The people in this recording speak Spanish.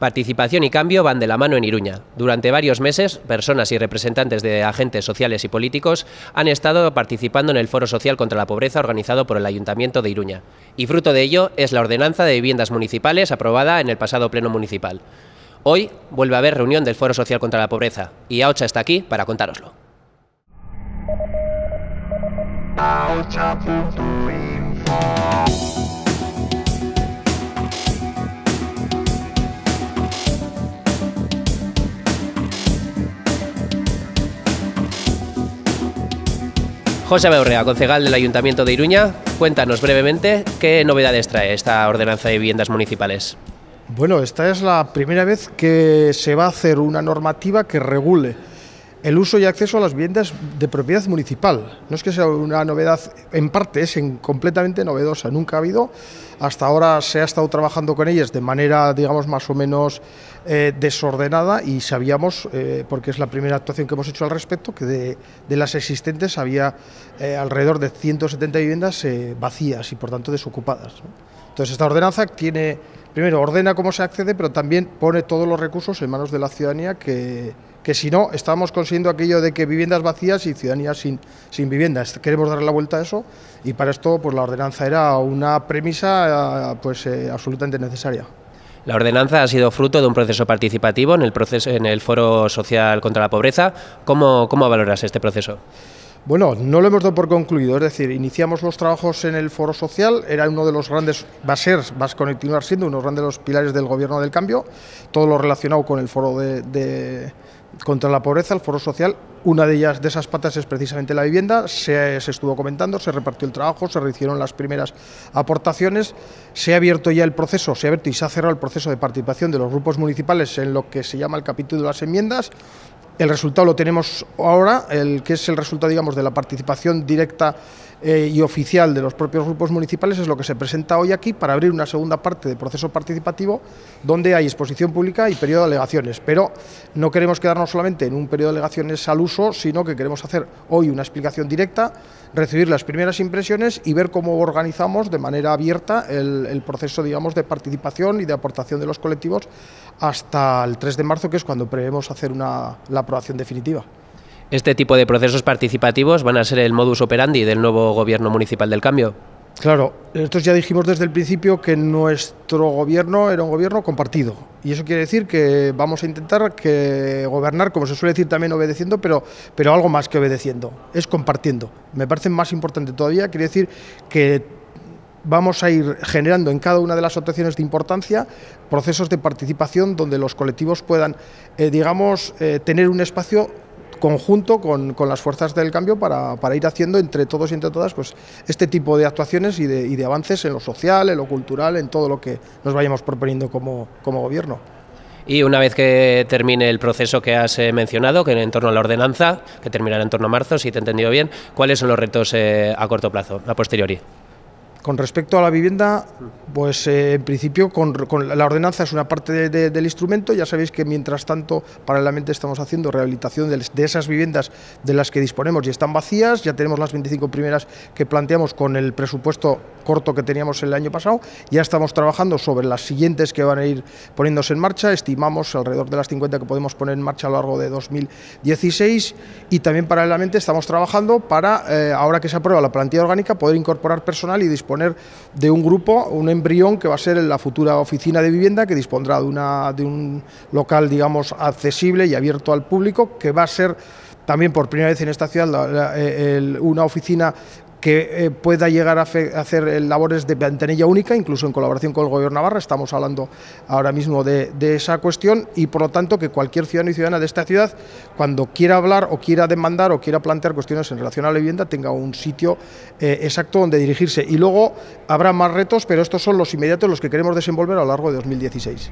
Participación y cambio van de la mano en Iruña. Durante varios meses, personas y representantes de agentes sociales y políticos han estado participando en el Foro Social contra la Pobreza organizado por el Ayuntamiento de Iruña. Y fruto de ello es la ordenanza de viviendas municipales aprobada en el pasado Pleno Municipal. Hoy vuelve a haber reunión del Foro Social contra la Pobreza y AOCHA está aquí para contároslo. José Beurrea, concejal del Ayuntamiento de Iruña, cuéntanos brevemente qué novedades trae esta ordenanza de viviendas municipales. Bueno, esta es la primera vez que se va a hacer una normativa que regule el uso y acceso a las viviendas de propiedad municipal. No es que sea una novedad, en parte es en completamente novedosa. Nunca ha habido hasta ahora se ha estado trabajando con ellas de manera, digamos, más o menos eh, desordenada y sabíamos, eh, porque es la primera actuación que hemos hecho al respecto, que de, las existentes había eh, alrededor de 170 viviendas vacías y por tanto desocupadas. Entonces esta ordenanza tiene, primero, ordena cómo se accede, pero también pone todos los recursos en manos de la ciudadanía que, que si no, estábamos consiguiendo aquello de que viviendas vacías y ciudadanía sin, sin viviendas. Queremos darle la vuelta a eso y para esto pues la ordenanza era una premisa pues, eh, absolutamente necesaria. La ordenanza ha sido fruto de un proceso participativo en el, proceso, en el Foro Social contra la Pobreza. ¿Cómo, cómo valoras este proceso? Bueno, no lo hemos dado por concluido, es decir, iniciamos los trabajos en el Foro Social, era uno de los grandes, va a ser, va a continuar siendo uno de los grandes pilares del Gobierno del Cambio, todo lo relacionado con el Foro de, contra la Pobreza, el Foro Social, una de, ellas, de esas patas es precisamente la vivienda, se, estuvo comentando, se repartió el trabajo, se rehicieron las primeras aportaciones, se ha abierto ya el proceso, se ha abierto y se ha cerrado el proceso de participación de los grupos municipales en lo que se llama el capítulo de las enmiendas, el resultado lo tenemos ahora, el que es el resultado, digamos, de la participación directa eh, y oficial de los propios grupos municipales es lo que se presenta hoy aquí para abrir una segunda parte del proceso participativo donde hay exposición pública y periodo de alegaciones. Pero no queremos quedarnos solamente en un periodo de alegaciones al uso, sino que queremos hacer hoy una explicación directa, recibir las primeras impresiones y ver cómo organizamos de manera abierta el, proceso digamos, de participación y de aportación de los colectivos hasta el 3 de marzo, que es cuando prevemos hacer la aprobación definitiva. Este tipo de procesos participativos van a ser el modus operandi del nuevo gobierno municipal del cambio. Claro, nosotros ya dijimos desde el principio que nuestro gobierno era un gobierno compartido. Y eso quiere decir que vamos a intentar gobernar, como se suele decir también obedeciendo, pero, pero algo más que obedeciendo, es compartiendo. Me parece más importante todavía, quiere decir que vamos a ir generando en cada una de las actuaciones de importancia procesos de participación donde los colectivos puedan, eh, digamos, eh, tener un espacio conjunto con, las fuerzas del cambio para, para, ir haciendo entre todos y entre todas pues, este tipo de actuaciones y de, y de, avances en lo social, en lo cultural, en todo lo que nos vayamos proponiendo como, gobierno. Y una vez que termine el proceso que has eh, mencionado, que en torno a la ordenanza, que terminará en torno a marzo, si te he entendido bien, ¿cuáles son los retos eh, a corto plazo, a posteriori? Con respecto a la vivienda, pues eh, en principio con, la ordenanza es una parte del instrumento. Ya sabéis que mientras tanto paralelamente estamos haciendo rehabilitación de, de, esas viviendas de las que disponemos y están vacías. Ya tenemos las 25 primeras que planteamos con el presupuesto corto que teníamos el año pasado. Ya estamos trabajando sobre las siguientes que van a ir poniéndose en marcha. Estimamos alrededor de las 50 que podemos poner en marcha a lo largo de 2016 y también paralelamente estamos trabajando para, eh, ahora que se aprueba la plantilla orgánica, poder incorporar personal y disponer de un grupo, un embrión que va a ser la futura oficina de vivienda que dispondrá de, una, de un local, digamos, accesible y abierto al público que va a ser también por primera vez en esta ciudad eh, una oficina que eh, pueda llegar a, hacer eh, labores de ventanilla única, incluso en colaboración con el Gobierno Navarra, estamos hablando ahora mismo de, esa cuestión y por lo tanto que cualquier ciudadano y ciudadana de esta ciudad, cuando quiera hablar o quiera demandar o quiera plantear cuestiones en relación a la vivienda, tenga un sitio eh, exacto donde dirigirse. Y luego habrá más retos, pero estos son los inmediatos los que queremos desenvolver a lo largo de 2016.